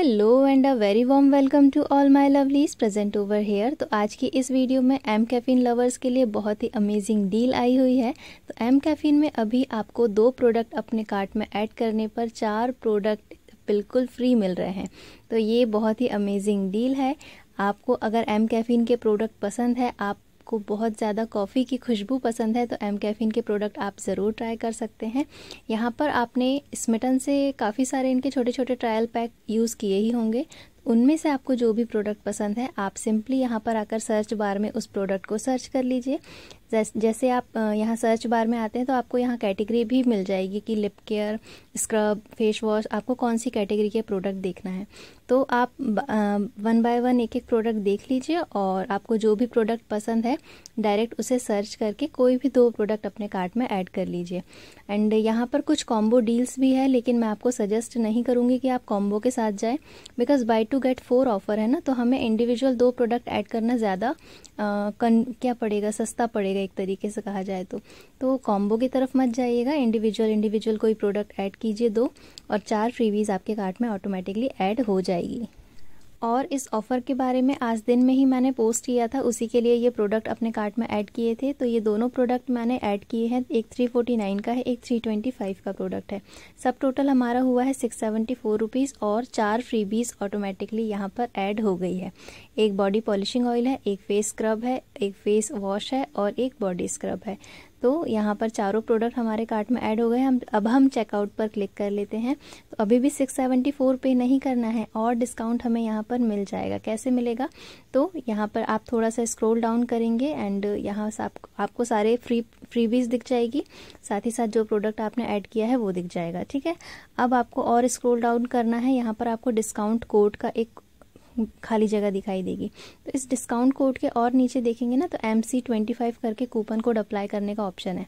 hello and a very warm welcome to all my lovelies present over here तो आज की इस video में एम कैफिन लवर्स के लिए बहुत ही अमेजिंग डील आई हुई है तो एम कैफ़िन में अभी आपको दो प्रोडक्ट अपने कार्ट में ऐड करने पर चार प्रोडक्ट बिल्कुल फ्री मिल रहे हैं तो ये बहुत ही अमेजिंग डील है आपको अगर एम कैफिन के प्रोडक्ट पसंद है आप आपको बहुत ज़्यादा कॉफ़ी की खुशबू पसंद है तो एम कैफिन के प्रोडक्ट आप ज़रूर ट्राई कर सकते हैं यहाँ पर आपने स्मिटन से काफ़ी सारे इनके छोटे छोटे ट्रायल पैक यूज़ किए ही होंगे उनमें से आपको जो भी प्रोडक्ट पसंद है आप सिंपली यहाँ पर आकर सर्च बार में उस प्रोडक्ट को सर्च कर लीजिए जैसे आप यहाँ सर्च बार में आते हैं तो आपको यहाँ कैटेगरी भी मिल जाएगी कि lip care scrub face wash आपको कौन सी कैटेगरी के प्रोडक्ट देखना है तो आप वन बाय वन एक एक प्रोडक्ट देख लीजिए और आपको जो भी प्रोडक्ट पसंद है डायरेक्ट उसे सर्च करके कोई भी दो प्रोडक्ट अपने कार्ट में ऐड कर लीजिए एंड यहाँ पर कुछ कॉम्बो डील्स भी है लेकिन मैं आपको सजेस्ट नहीं करूँगी कि आप कॉम्बो के साथ जाए because buy two get four offer है ना तो हमें इंडिविजुअल दो प्रोडक्ट ऐड करना ज़्यादा क्या पड़ेगा सस्ता पड़ेगा जाएगा एक तरीके से कहा जाए तो तो कॉम्बो की तरफ मत जाइएगा इंडिविजुअल इंडिविजुअल कोई प्रोडक्ट ऐड कीजिए दो और चार फ्रीवीज़ आपके कार्ट में ऑटोमेटिकली ऐड हो जाएगी और इस ऑफ़र के बारे में आज दिन में ही मैंने पोस्ट किया था उसी के लिए ये प्रोडक्ट अपने कार्ट में ऐड किए थे तो ये दोनों प्रोडक्ट मैंने ऐड किए हैं एक 349 का है एक 325 का प्रोडक्ट है सब टोटल हमारा हुआ है सिक्स सेवेंटी और चार फ्रीबीज ऑटोमेटिकली यहाँ पर ऐड हो गई है एक बॉडी पॉलिशिंग ऑयल है एक फेस स्क्रब है एक फेस वॉश है और एक बॉडी स्क्रब है तो यहाँ पर चारों प्रोडक्ट हमारे कार्ट में ऐड हो गए हम अब हम चेकआउट पर क्लिक कर लेते हैं तो अभी भी 674 पे नहीं करना है और डिस्काउंट हमें यहाँ पर मिल जाएगा कैसे मिलेगा तो यहाँ पर आप थोड़ा सा स्क्रॉल डाउन करेंगे एंड यहाँ आप, आपको सारे फ्री फ्रीबीज दिख जाएगी साथ ही साथ जो प्रोडक्ट आपने ऐड किया है वो दिख जाएगा ठीक है अब आपको और स्क्रोल डाउन करना है यहाँ पर आपको डिस्काउंट कोड का एक खाली जगह दिखाई देगी तो इस डिस्काउंट कोड के और नीचे देखेंगे ना तो एम सी ट्वेंटी फाइव करके कूपन कोड अप्लाई करने का ऑप्शन है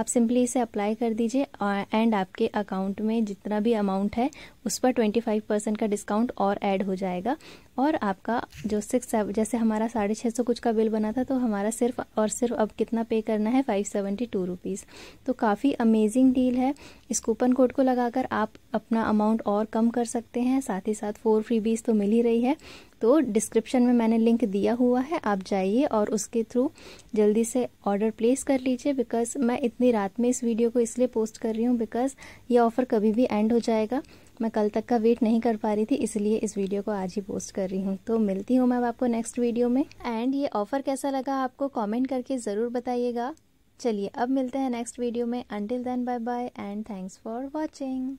आप सिंपली इसे अप्लाई कर दीजिए एंड आपके अकाउंट में जितना भी अमाउंट है उस पर ट्वेंटी फाइव परसेंट का डिस्काउंट और ऐड हो जाएगा और आपका जो सिक्स जैसे हमारा साढ़े छः सौ कुछ का बिल बना था तो हमारा सिर्फ और सिर्फ अब कितना पे करना है फाइव सेवेंटी टू रुपीज़ तो काफ़ी अमेजिंग डील है इस कूपन कोड को लगाकर आप अपना अमाउंट और कम कर सकते हैं साथ ही साथ फोर बीज तो मिल ही रही है तो डिस्क्रिप्शन में मैंने लिंक दिया हुआ है आप जाइए और उसके थ्रू जल्दी से ऑर्डर प्लेस कर लीजिए बिकॉज़ मैं इतनी रात में इस वीडियो को इसलिए पोस्ट कर रही हूँ बिकॉज़ ये ऑफ़र कभी भी एंड हो जाएगा मैं कल तक का वेट नहीं कर पा रही थी इसलिए इस वीडियो को आज ही पोस्ट कर रही हूँ तो मिलती हूँ मैं अब आपको नेक्स्ट वीडियो में एंड ये ऑफर कैसा लगा आपको कॉमेंट करके ज़रूर बताइएगा चलिए अब मिलते हैं नेक्स्ट वीडियो में until then bye bye and thanks for watching